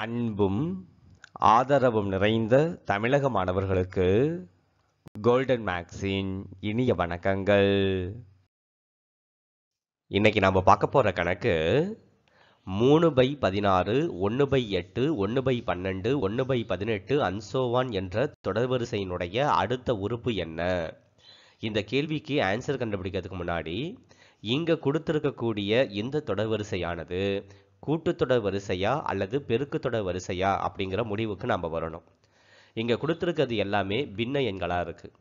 அன்பும் ஆதரவும் நிறைந்த தமிழக மாணவர்களுக்கு கோல்டன் மேக்ஸின் இனிய வணக்கங்கள் இன்னைக்கு நாம் பார்க்க போகிற கணக்கு மூணு பை பதினாறு ஒன்று பை எட்டு ஒன்று பை பன்னெண்டு ஒன்று பை பதினெட்டு அன்சோவான் என்ற தொடர்வரிசையினுடைய அடுத்த உறுப்பு என்ன இந்த கேள்விக்கு ஆன்சர் கண்டுபிடிக்கிறதுக்கு முன்னாடி இங்கே கொடுத்துருக்கக்கூடிய இந்த தொடர்வரிசையானது கூட்டுத்தொடர் வரிசையா அல்லது பெருக்குத்தொடர் வரிசையா அப்படிங்கிற முடிவுக்கு நம்ம வரணும் இங்கே கொடுத்துருக்கிறது எல்லாமே பின்ன எண்களாக இருக்குது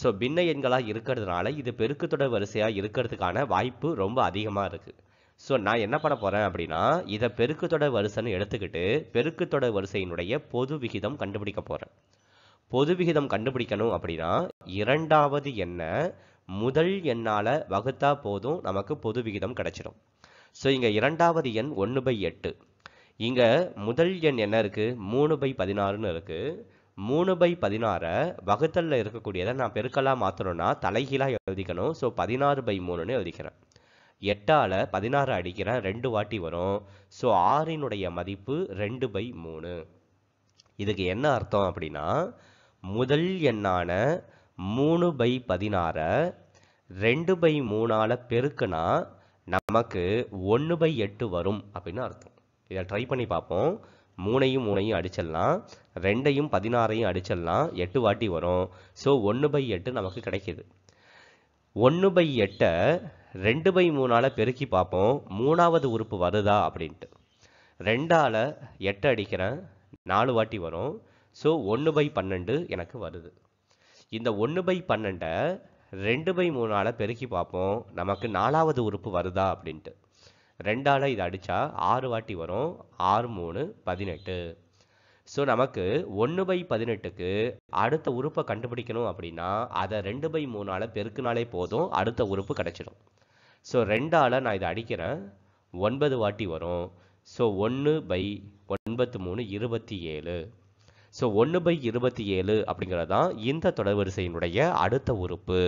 ஸோ பின்ன எண்களாக இருக்கிறதுனால இது பெருக்குத்தொடர் வரிசையாக இருக்கிறதுக்கான வாய்ப்பு ரொம்ப அதிகமாக இருக்குது ஸோ நான் என்ன பண்ண போகிறேன் அப்படின்னா இதை பெருக்குத்தொடர் வரிசைன்னு எடுத்துக்கிட்டு பெருக்குத்தொடர் வரிசையினுடைய பொது விகிதம் கண்டுபிடிக்க போகிறேன் பொது விகிதம் கண்டுபிடிக்கணும் அப்படின்னா இரண்டாவது எண்ணை முதல் எண்ணால் வகுத்தா போதும் நமக்கு பொது விகிதம் கிடச்சிடும் ஸோ இங்கே இரண்டாவது எண் ஒன்று பை எட்டு இங்கே முதல் எண் என்ன இருக்குது மூணு பை பதினாறுன்னு இருக்குது மூணு பை பதினாறை வகுத்தலில் இருக்கக்கூடியதை நான் பெருக்கலாக மாற்றணும்னா தலைகீழாக எழுதிக்கணும் ஸோ பதினாறு பை மூணுன்னு எழுதிக்கிறேன் எட்டால் பதினாறு அடிக்கிறேன் ரெண்டு வாட்டி வரும் ஸோ ஆறினுடைய மதிப்பு ரெண்டு பை மூணு இதுக்கு என்ன அர்த்தம் அப்படின்னா முதல் எண்ணான மூணு பை பதினாறை ரெண்டு பை மூணால் பெருக்குனா நமக்கு ஒன்று பை எட்டு வரும் அப்படின்னு அர்த்தம் இதை ட்ரை பண்ணி பார்ப்போம் மூணையும் மூணையும் அடிச்சிடலாம் ரெண்டையும் பதினாறையும் அடிச்சிடலாம் எட்டு வாட்டி வரும் ஸோ ஒன்று பை எட்டு நமக்கு கிடைக்கிது ஒன்று பை எட்டை ரெண்டு பை மூணால் பெருக்கி பார்ப்போம் மூணாவது உறுப்பு வருதா அப்படின்ட்டு ரெண்டால் எட்டு அடிக்கிறேன் நாலு வாட்டி வரும் ஸோ ஒன்று பை பன்னெண்டு எனக்கு வருது இந்த ஒன்று பை பன்னெண்டை ரெண்டு பை மூணால் பெருக்கி பார்ப்போம் நமக்கு நாலாவது உறுப்பு வருதா அப்படின்ட்டு ரெண்டால் இது அடித்தா ஆறு வாட்டி வரும் ஆறு மூணு பதினெட்டு ஸோ நமக்கு ஒன்று பை பதினெட்டுக்கு அடுத்த உறுப்பை கண்டுபிடிக்கணும் அப்படின்னா அதை ரெண்டு பை மூணால் பெருக்குனாலே போதும் அடுத்த உறுப்பு கிடச்சிடும் ஸோ ரெண்டால் நான் இதை அடிக்கிறேன் ஒன்பது வாட்டி வரும் ஸோ ஒன்று பை ஒன்பத்து மூணு இருபத்தி ஏழு ஸோ ஒன்று பை இருபத்தி ஏழு அப்படிங்கிறது தான் இந்த தொடர்வரிசையினுடைய அடுத்த உறுப்பு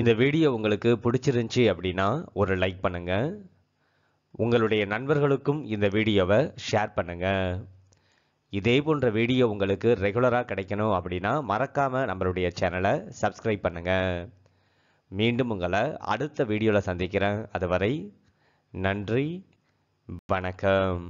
இந்த வீடியோ உங்களுக்கு பிடிச்சிருந்துச்சி அப்படின்னா ஒரு லைக் பண்ணுங்கள் உங்களுடைய நண்பர்களுக்கும் இந்த வீடியோவை ஷேர் பண்ணுங்கள் இதே போன்ற வீடியோ உங்களுக்கு ரெகுலராக கிடைக்கணும் அப்படின்னா மறக்காமல் நம்மளுடைய சேனலை சப்ஸ்கிரைப் பண்ணுங்கள் மீண்டும் உங்களை அடுத்த வீடியோவில் சந்திக்கிறேன் அதுவரை நன்றி வணக்கம்